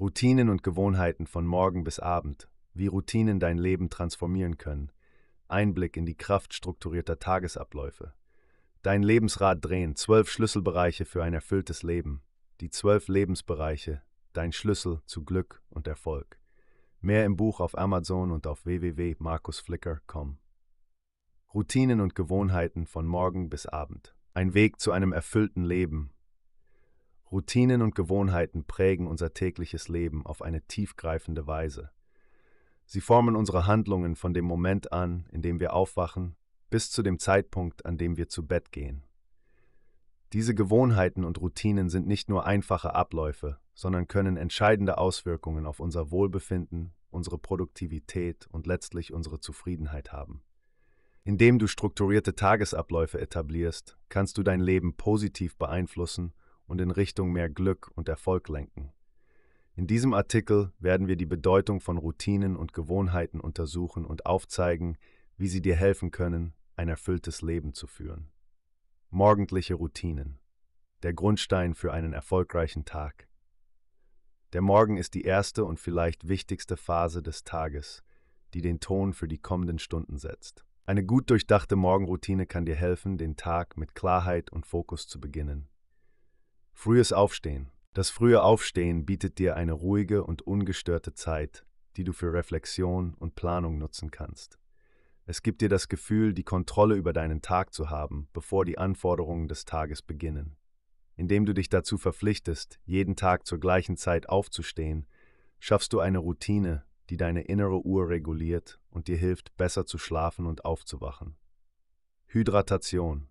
Routinen und Gewohnheiten von morgen bis abend, wie Routinen dein Leben transformieren können, Einblick in die Kraft strukturierter Tagesabläufe, dein Lebensrad drehen, zwölf Schlüsselbereiche für ein erfülltes Leben, die zwölf Lebensbereiche, dein Schlüssel zu Glück und Erfolg. Mehr im Buch auf Amazon und auf www.markusflicker.com. Routinen und Gewohnheiten von morgen bis abend. Ein Weg zu einem erfüllten Leben Routinen und Gewohnheiten prägen unser tägliches Leben auf eine tiefgreifende Weise. Sie formen unsere Handlungen von dem Moment an, in dem wir aufwachen, bis zu dem Zeitpunkt, an dem wir zu Bett gehen. Diese Gewohnheiten und Routinen sind nicht nur einfache Abläufe, sondern können entscheidende Auswirkungen auf unser Wohlbefinden, unsere Produktivität und letztlich unsere Zufriedenheit haben. Indem du strukturierte Tagesabläufe etablierst, kannst du dein Leben positiv beeinflussen und in Richtung mehr Glück und Erfolg lenken. In diesem Artikel werden wir die Bedeutung von Routinen und Gewohnheiten untersuchen und aufzeigen, wie sie dir helfen können, ein erfülltes Leben zu führen. Morgendliche Routinen. Der Grundstein für einen erfolgreichen Tag. Der Morgen ist die erste und vielleicht wichtigste Phase des Tages, die den Ton für die kommenden Stunden setzt. Eine gut durchdachte Morgenroutine kann dir helfen, den Tag mit Klarheit und Fokus zu beginnen. Frühes Aufstehen. Das frühe Aufstehen bietet dir eine ruhige und ungestörte Zeit, die du für Reflexion und Planung nutzen kannst. Es gibt dir das Gefühl, die Kontrolle über deinen Tag zu haben, bevor die Anforderungen des Tages beginnen. Indem du dich dazu verpflichtest, jeden Tag zur gleichen Zeit aufzustehen, schaffst du eine Routine, die deine innere Uhr reguliert und dir hilft, besser zu schlafen und aufzuwachen. Hydratation.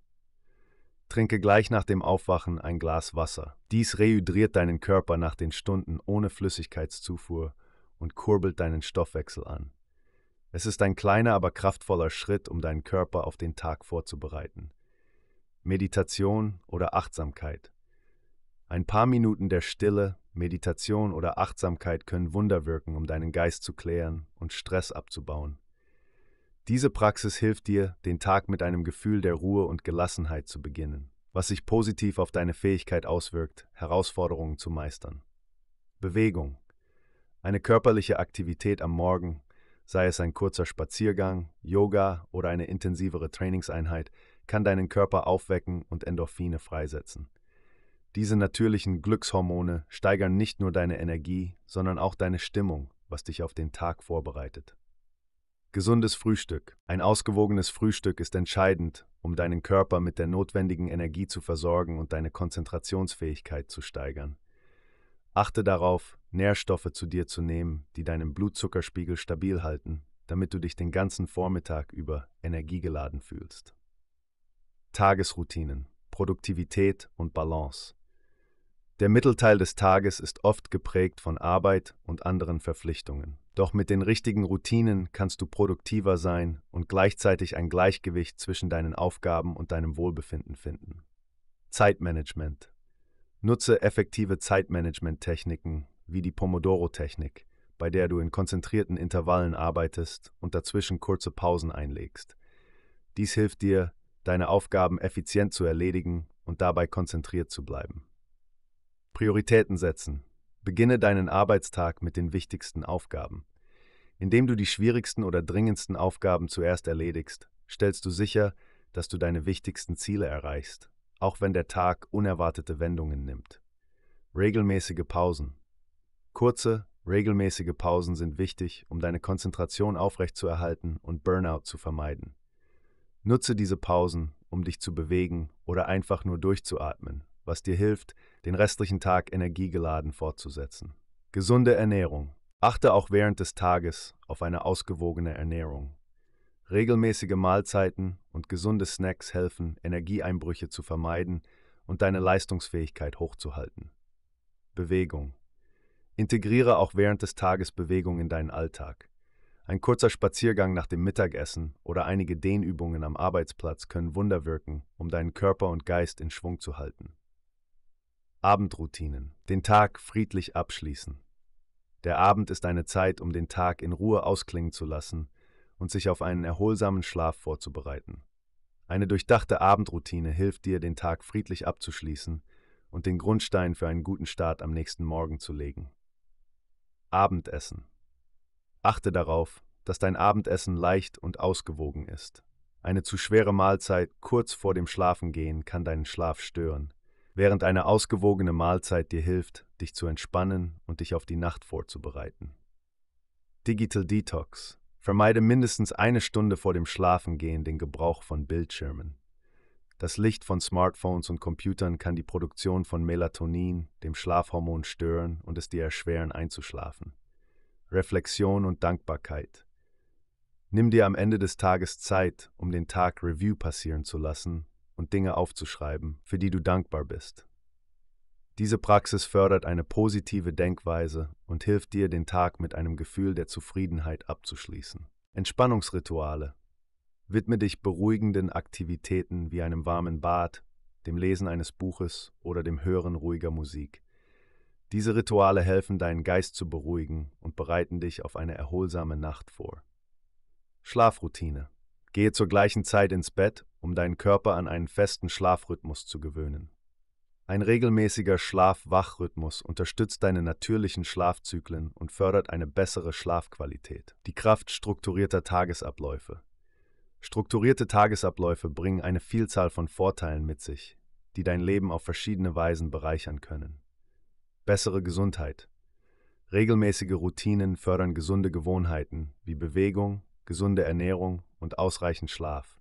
Trinke gleich nach dem Aufwachen ein Glas Wasser. Dies rehydriert deinen Körper nach den Stunden ohne Flüssigkeitszufuhr und kurbelt deinen Stoffwechsel an. Es ist ein kleiner, aber kraftvoller Schritt, um deinen Körper auf den Tag vorzubereiten. Meditation oder Achtsamkeit. Ein paar Minuten der Stille, Meditation oder Achtsamkeit können Wunder wirken, um deinen Geist zu klären und Stress abzubauen. Diese Praxis hilft dir, den Tag mit einem Gefühl der Ruhe und Gelassenheit zu beginnen, was sich positiv auf deine Fähigkeit auswirkt, Herausforderungen zu meistern. Bewegung. Eine körperliche Aktivität am Morgen, sei es ein kurzer Spaziergang, Yoga oder eine intensivere Trainingseinheit, kann deinen Körper aufwecken und Endorphine freisetzen. Diese natürlichen Glückshormone steigern nicht nur deine Energie, sondern auch deine Stimmung, was dich auf den Tag vorbereitet. Gesundes Frühstück. Ein ausgewogenes Frühstück ist entscheidend, um deinen Körper mit der notwendigen Energie zu versorgen und deine Konzentrationsfähigkeit zu steigern. Achte darauf, Nährstoffe zu dir zu nehmen, die deinen Blutzuckerspiegel stabil halten, damit du dich den ganzen Vormittag über energiegeladen fühlst. Tagesroutinen, Produktivität und Balance. Der Mittelteil des Tages ist oft geprägt von Arbeit und anderen Verpflichtungen. Doch mit den richtigen Routinen kannst du produktiver sein und gleichzeitig ein Gleichgewicht zwischen deinen Aufgaben und deinem Wohlbefinden finden. Zeitmanagement. Nutze effektive Zeitmanagement-Techniken wie die Pomodoro-Technik, bei der du in konzentrierten Intervallen arbeitest und dazwischen kurze Pausen einlegst. Dies hilft dir, deine Aufgaben effizient zu erledigen und dabei konzentriert zu bleiben. Prioritäten setzen. Beginne deinen Arbeitstag mit den wichtigsten Aufgaben. Indem du die schwierigsten oder dringendsten Aufgaben zuerst erledigst, stellst du sicher, dass du deine wichtigsten Ziele erreichst, auch wenn der Tag unerwartete Wendungen nimmt. Regelmäßige Pausen. Kurze, regelmäßige Pausen sind wichtig, um deine Konzentration aufrechtzuerhalten und Burnout zu vermeiden. Nutze diese Pausen, um dich zu bewegen oder einfach nur durchzuatmen, was dir hilft, den restlichen Tag energiegeladen fortzusetzen. Gesunde Ernährung. Achte auch während des Tages auf eine ausgewogene Ernährung. Regelmäßige Mahlzeiten und gesunde Snacks helfen, Energieeinbrüche zu vermeiden und deine Leistungsfähigkeit hochzuhalten. Bewegung. Integriere auch während des Tages Bewegung in deinen Alltag. Ein kurzer Spaziergang nach dem Mittagessen oder einige Dehnübungen am Arbeitsplatz können Wunder wirken, um deinen Körper und Geist in Schwung zu halten. Abendroutinen. Den Tag friedlich abschließen. Der Abend ist eine Zeit, um den Tag in Ruhe ausklingen zu lassen und sich auf einen erholsamen Schlaf vorzubereiten. Eine durchdachte Abendroutine hilft dir, den Tag friedlich abzuschließen und den Grundstein für einen guten Start am nächsten Morgen zu legen. Abendessen. Achte darauf, dass dein Abendessen leicht und ausgewogen ist. Eine zu schwere Mahlzeit kurz vor dem Schlafengehen kann deinen Schlaf stören während eine ausgewogene Mahlzeit dir hilft, dich zu entspannen und dich auf die Nacht vorzubereiten. Digital Detox. Vermeide mindestens eine Stunde vor dem Schlafengehen den Gebrauch von Bildschirmen. Das Licht von Smartphones und Computern kann die Produktion von Melatonin, dem Schlafhormon, stören und es dir erschweren, einzuschlafen. Reflexion und Dankbarkeit. Nimm dir am Ende des Tages Zeit, um den Tag Review passieren zu lassen und Dinge aufzuschreiben, für die du dankbar bist. Diese Praxis fördert eine positive Denkweise und hilft dir, den Tag mit einem Gefühl der Zufriedenheit abzuschließen. Entspannungsrituale. Widme dich beruhigenden Aktivitäten wie einem warmen Bad, dem Lesen eines Buches oder dem Hören ruhiger Musik. Diese Rituale helfen, deinen Geist zu beruhigen und bereiten dich auf eine erholsame Nacht vor. Schlafroutine. Gehe zur gleichen Zeit ins Bett um deinen Körper an einen festen Schlafrhythmus zu gewöhnen. Ein regelmäßiger Schlaf-Wach-Rhythmus unterstützt deine natürlichen Schlafzyklen und fördert eine bessere Schlafqualität. Die Kraft strukturierter Tagesabläufe. Strukturierte Tagesabläufe bringen eine Vielzahl von Vorteilen mit sich, die dein Leben auf verschiedene Weisen bereichern können. Bessere Gesundheit. Regelmäßige Routinen fördern gesunde Gewohnheiten wie Bewegung, gesunde Ernährung und ausreichend Schlaf.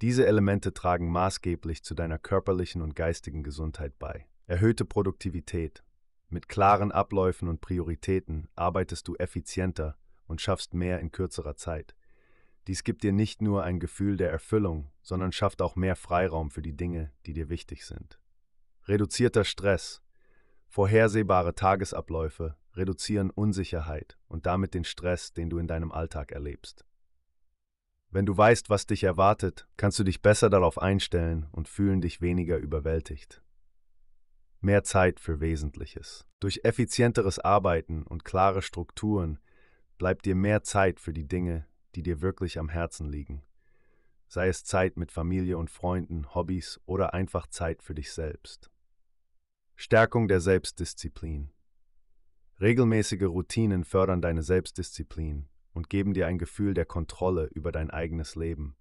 Diese Elemente tragen maßgeblich zu deiner körperlichen und geistigen Gesundheit bei. Erhöhte Produktivität. Mit klaren Abläufen und Prioritäten arbeitest du effizienter und schaffst mehr in kürzerer Zeit. Dies gibt dir nicht nur ein Gefühl der Erfüllung, sondern schafft auch mehr Freiraum für die Dinge, die dir wichtig sind. Reduzierter Stress. Vorhersehbare Tagesabläufe reduzieren Unsicherheit und damit den Stress, den du in deinem Alltag erlebst. Wenn du weißt, was dich erwartet, kannst du dich besser darauf einstellen und fühlen dich weniger überwältigt. Mehr Zeit für Wesentliches. Durch effizienteres Arbeiten und klare Strukturen bleibt dir mehr Zeit für die Dinge, die dir wirklich am Herzen liegen. Sei es Zeit mit Familie und Freunden, Hobbys oder einfach Zeit für dich selbst. Stärkung der Selbstdisziplin. Regelmäßige Routinen fördern deine Selbstdisziplin und geben dir ein Gefühl der Kontrolle über dein eigenes Leben.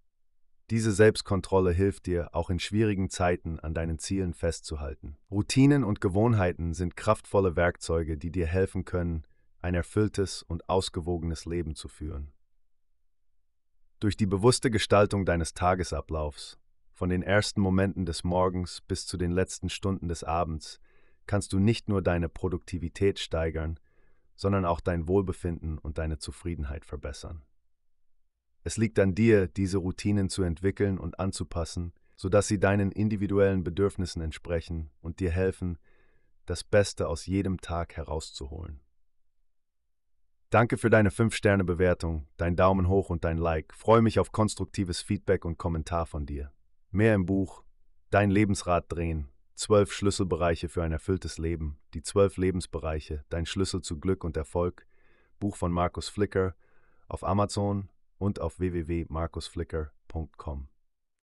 Diese Selbstkontrolle hilft dir, auch in schwierigen Zeiten an deinen Zielen festzuhalten. Routinen und Gewohnheiten sind kraftvolle Werkzeuge, die dir helfen können, ein erfülltes und ausgewogenes Leben zu führen. Durch die bewusste Gestaltung deines Tagesablaufs, von den ersten Momenten des Morgens bis zu den letzten Stunden des Abends, kannst du nicht nur deine Produktivität steigern, sondern auch dein Wohlbefinden und deine Zufriedenheit verbessern. Es liegt an dir, diese Routinen zu entwickeln und anzupassen, sodass sie deinen individuellen Bedürfnissen entsprechen und dir helfen, das Beste aus jedem Tag herauszuholen. Danke für deine 5-Sterne-Bewertung, dein Daumen hoch und dein Like. Freue mich auf konstruktives Feedback und Kommentar von dir. Mehr im Buch Dein Lebensrad drehen Zwölf Schlüsselbereiche für ein erfülltes Leben, die zwölf Lebensbereiche, dein Schlüssel zu Glück und Erfolg, Buch von Markus Flicker, auf Amazon und auf www.markusflicker.com.